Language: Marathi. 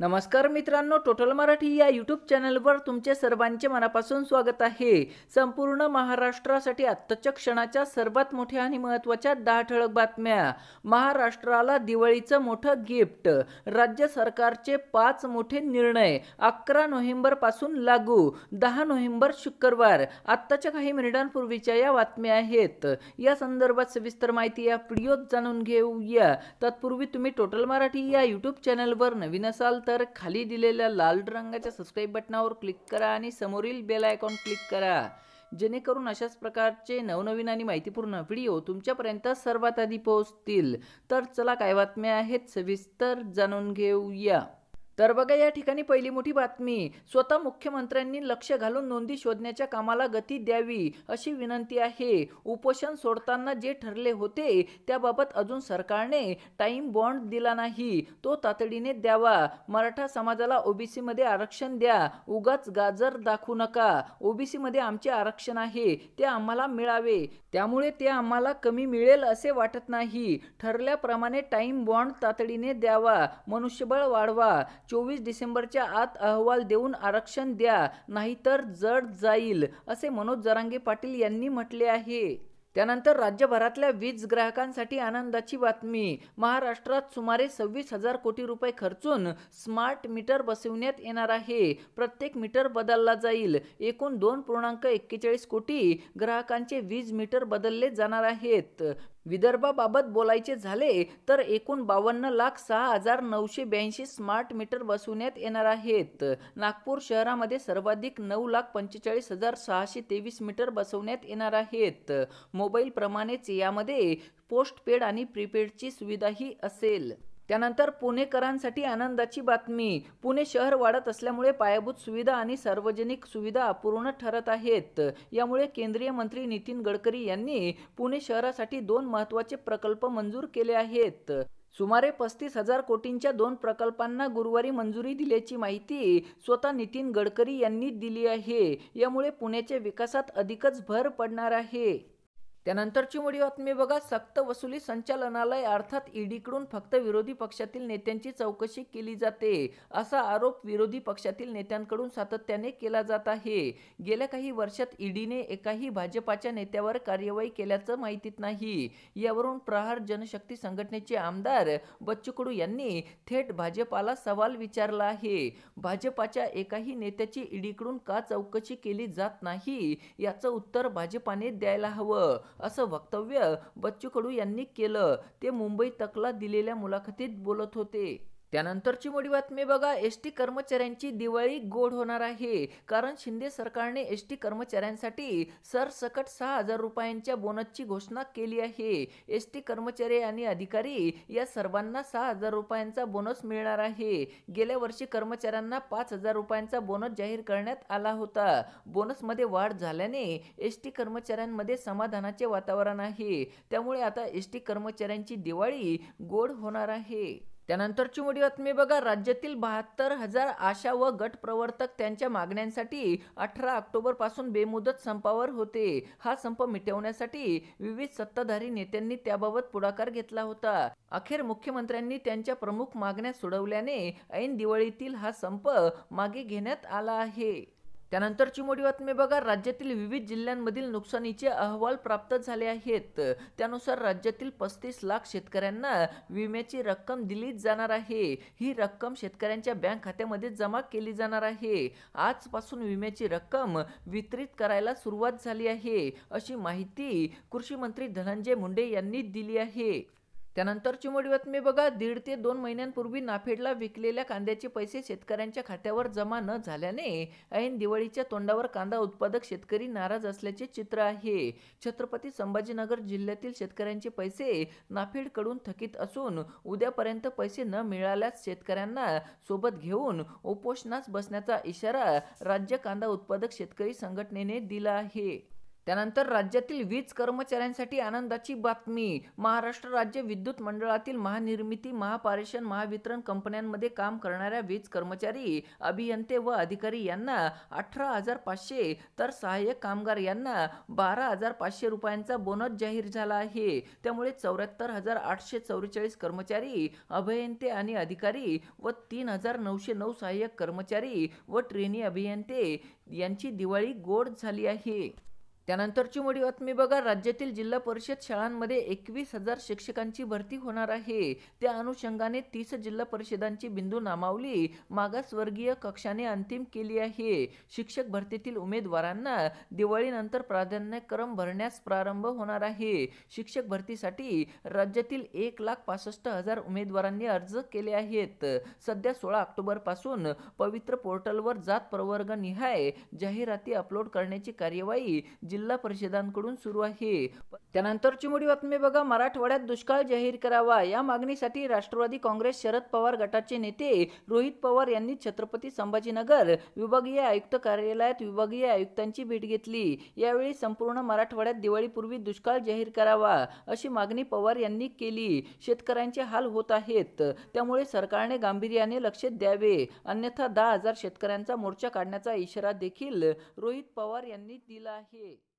नमस्कार मित्रांनो टोटल मराठी या यूट्यूब चॅनलवर तुमचे सर्वांचे मनापासून स्वागत आहे संपूर्ण महाराष्ट्रासाठी आत्ताच्या क्षणाच्या सर्वात मोठ्या आणि महत्त्वाच्या दहा ठळक बातम्या महाराष्ट्राला दिवाळीचं मोठं गिफ्ट राज्य सरकारचे पाच मोठे निर्णय अकरा पासून लागू दहा नोव्हेंबर शुक्रवार आत्ताच्या काही मिनिटांपूर्वीच्या या बातम्या आहेत या संदर्भात सविस्तर माहिती या व्हिडिओत जाणून घेऊया तत्पूर्वी तुम्ही टोटल मराठी या यूट्यूब चॅनलवर नवीन असाल तर खाली दिलेल्या लाल रंगाच्या सबस्क्राईब बटनावर क्लिक करा आणि समोरील बेल आयकॉन क्लिक करा जेणेकरून अशाच प्रकारचे नवनवीन आणि माहितीपूर्ण व्हिडिओ तुमच्यापर्यंत सर्वात आधी पोहोचतील तर चला काय बातम्या आहेत सविस्तर जाणून घेऊया तर बघा या ठिकाणी पहिली मोठी बातमी स्वतः मुख्यमंत्र्यांनी लक्ष घालून नोंदी शोधण्याच्या कामाला गती द्यावी अशी विनंती आहे उपोषण सोडताना जे ठरले होते त्याबाबत अजून सरकारने टाईम बॉन्ड दिला नाही तो तातडीने द्यावा मराठा समाजाला ओबीसीमध्ये आरक्षण द्या उगाच गाजर दाखवू नका ओबीसीमध्ये आमचे आरक्षण आहे ते आम्हाला मिळावे त्यामुळे ते आम्हाला कमी मिळेल असे वाटत नाही ठरल्याप्रमाणे टाईम बॉन्ड तातडीने द्यावा मनुष्यबळ वाढवा चोवीस डिसेंबरच्या आत अहवाल देऊन आरक्षण द्या नाहीतर जड जाईल असे मनोज जरांगे पाटील यांनी म्हटले आहे त्यानंतर राज्यभरातल्या वीज ग्राहकांसाठी आनंदाची बातमी महाराष्ट्रात सुमारे सव्वीस हजार कोटी रुपये खर्चून स्मार्ट मीटर बसवण्यात येणार आहे प्रत्येक मीटर बदलला जाईल एकूण दोन पूर्णांक एक्केचाळीस कोटी ग्राहकांचे वीज मीटर बदलले जाणार आहेत विदर्भाबाबत बोलायचे झाले तर एकूण बावन्न लाख सहा हजार नऊशे ब्याऐंशी स्मार्ट मीटर बसवण्यात येणार आहेत नागपूर शहरामध्ये सर्वाधिक नऊ लाख पंचेचाळीस हजार सहाशे तेवीस मीटर बसवण्यात येणार आहेत मोबाईलप्रमाणेच यामध्ये पोस्टपेड आणि प्रीपेडची सुविधाही असेल त्यानंतर पुणेकरांसाठी आनंदाची बातमी पुणे शहर वाढत असल्यामुळे पायाभूत सुविधा आणि सार्वजनिक सुविधा अपूर्ण ठरत आहेत यामुळे केंद्रीय मंत्री नितीन गडकरी यांनी पुणे शहरासाठी दोन महत्त्वाचे प्रकल्प मंजूर केले आहेत सुमारे पस्तीस हजार कोटींच्या दोन प्रकल्पांना गुरुवारी मंजुरी दिल्याची माहिती स्वतः नितीन गडकरी यांनी दिली आहे यामुळे पुण्याच्या विकासात अधिकच भर पडणार आहे त्यानंतरची मोठी बातमी बघा सक्त वसुली संचालनालय अर्थात ईडीकडून फक्त विरोधी पक्षातील नेत्यांची चौकशी केली जाते असा आरोप विरोधी पक्षातील नेत्यांकडून सातत्याने केला जात आहे गेल्या काही वर्षात ईडीने एकाही भाजपाच्या नेत्यावर कार्यवाही केल्याचं माहितीत नाही यावरून प्रहार जनशक्ती संघटनेचे आमदार बच्चू कडू यांनी थेट भाजपाला सवाल विचारला आहे भाजपाच्या एकाही नेत्याची ईडीकडून का चौकशी केली जात नाही याचं उत्तर भाजपाने द्यायला हवं असं वक्तव्य बच्चू कडू यांनी केलं ते मुंबई तकला दिलेल्या मुलाखतीत बोलत होते त्यानंतरची मोठी बातमी बघा एस टी कर्मचाऱ्यांची दिवाळी गोड होणार आहे कारण शिंदे सरकारने एस टी कर्मचाऱ्यांसाठी सरसकट सहा हजार रुपयांच्या बोनसची घोषणा केली आहे एस टी कर्मचारी आणि अधिकारी या सर्वांना सहा हजार रुपयांचा बोनस मिळणार आहे गेल्या वर्षी कर्मचाऱ्यांना पाच हजार रुपयांचा बोनस जाहीर करण्यात आला होता बोनसमध्ये वाढ झाल्याने एस टी कर्मचाऱ्यांमध्ये समाधानाचे वातावरण आहे त्यामुळे आता एस टी कर्मचाऱ्यांची दिवाळी गोड होणार आहे त्यानंतरची मोठी बातमी बघा राज्यातील बहात्तर हजार आशा व गट प्रवर्तक त्यांच्या मागण्यांसाठी अठरा ऑक्टोबर पासून बेमुदत संपावर होते हा संप मिटवण्यासाठी विविध सत्ताधारी नेत्यांनी त्याबाबत पुढाकार घेतला होता अखेर मुख्यमंत्र्यांनी त्यांच्या प्रमुख मागण्या सोडवल्याने ऐन दिवाळीतील हा संप मागे घेण्यात आला आहे त्यानंतरची मोठी बातमी बघा राज्यातील विविध जिल्ह्यांमधील नुकसानीचे अहवाल प्राप्त झाले आहेत त्यानुसार राज्यातील पस्तीस लाख शेतकऱ्यांना विम्याची रक्कम दिली जाणार आहे ही रक्कम शेतकऱ्यांच्या बँक खात्यामध्ये जमा केली जाणार आहे आजपासून विम्याची रक्कम वितरित करायला सुरुवात झाली आहे अशी माहिती कृषी मंत्री धनंजय मुंडे यांनी दिली आहे त्यानंतरची मोठी बातमी बघा दीड ते दोन महिन्यांपूर्वी नाफेडला विकलेल्या कांद्याचे पैसे शेतकऱ्यांच्या खात्यावर जमा न झाल्याने ऐन दिवाळीच्या तोंडावर कांदा उत्पादक शेतकरी नाराज असल्याचे चित्र आहे छत्रपती संभाजीनगर जिल्ह्यातील शेतकऱ्यांचे पैसे नाफेडकडून थकीत असून उद्यापर्यंत पैसे न मिळाल्यास शेतकऱ्यांना सोबत घेऊन उपोषणास बसण्याचा इशारा राज्य कांदा उत्पादक शेतकरी संघटनेने दिला आहे त्यानंतर राज्यातील वीज कर्मचाऱ्यांसाठी आनंदाची बातमी महाराष्ट्र राज्य विद्युत मंडळातील महानिर्मिती महापारेषण महावितरण कंपन्यांमध्ये काम करणाऱ्या वीज कर्मचारी अभियंते व अधिकारी यांना अठरा हजार पाचशे तर सहाय्यक कामगार यांना बारा हजार पाचशे रुपयांचा बोनस जाहीर झाला आहे त्यामुळे चौऱ्याहत्तर हजार आठशे चौवेचाळीस कर्मचारी अभियंते आणि अधिकारी व तीन हजार नऊशे नऊ सहाय्यक कर्मचारी व ट्रेनी अभियंते यांची दिवाळी गोड झाली आहे त्यानंतरची मोठी बातमी बघा राज्यातील जिल्हा परिषद शाळांमध्ये एकवीस हजार शिक्षकांची भरती होणार आहे त्या अनुषंगाने तीस जिल्हा परिषदांची बिंदू नामावली मागासवर्गीय कक्षाने अंतिम केली आहे शिक्षक भरतीतील उमेदवारांना दिवाळीनंतर प्राधान्यक्रम भरण्यास प्रारंभ होणार आहे शिक्षक भरतीसाठी राज्यातील एक लाख पासष्ट हजार उमेदवारांनी अर्ज केले आहेत सध्या सोळा पासून पवित्र पोर्टलवर जात प्रवर्गनिहाय जाहिराती अपलोड करण्याची कार्यवाही जिल्हा परिषदांकडून सुरू आहे त्यानंतरची मोठी बातमी बघा मराठवाड्यात दुष्काळ जाहीर करावा या मागणीसाठी राष्ट्रवादी काँग्रेस शरद पवार गटाचे नेते रोहित पवार यांनी छत्रपती संभाजीनगर विभागीय आयुक्त कार्यालयात विभागीय आयुक्तांची भेट घेतली यावेळी संपूर्ण मराठवाड्यात दिवाळीपूर्वी दुष्काळ जाहीर करावा अशी मागणी पवार यांनी केली शेतकऱ्यांचे हाल होत आहेत त्यामुळे सरकारने गांभीर्याने लक्ष द्यावे अन्यथा दहा हजार शेतकऱ्यांचा मोर्चा काढण्याचा इशारा देखील रोहित पवार यांनी दिला आहे